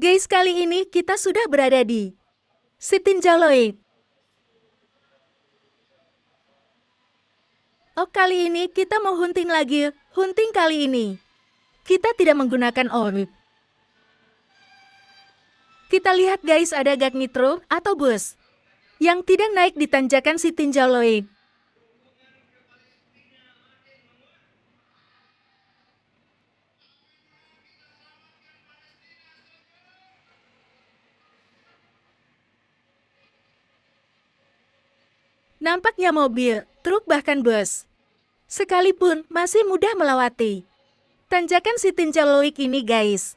Guys, kali ini kita sudah berada di Sitinjaloid. Oh, kali ini kita mau hunting lagi. Hunting kali ini. Kita tidak menggunakan orb. Kita lihat guys ada gag nitro atau bus yang tidak naik di tanjakan Sitinjaloid. Nampaknya mobil, truk bahkan bus. Sekalipun masih mudah melewati. Tanjakan si tinjau Loik ini guys.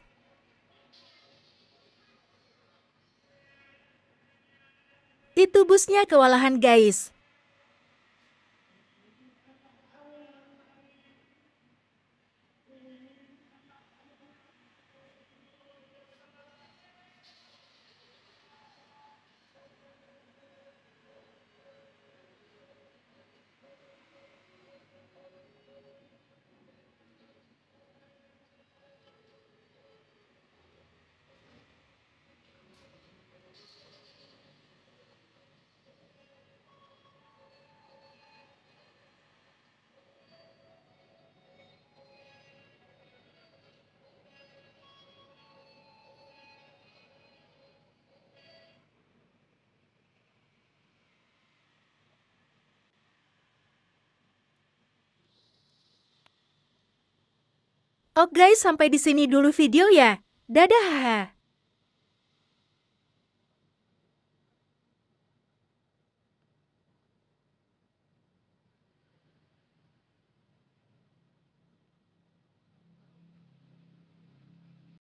Itu busnya kewalahan guys. Oke oh, guys sampai di sini dulu video ya. Dadah.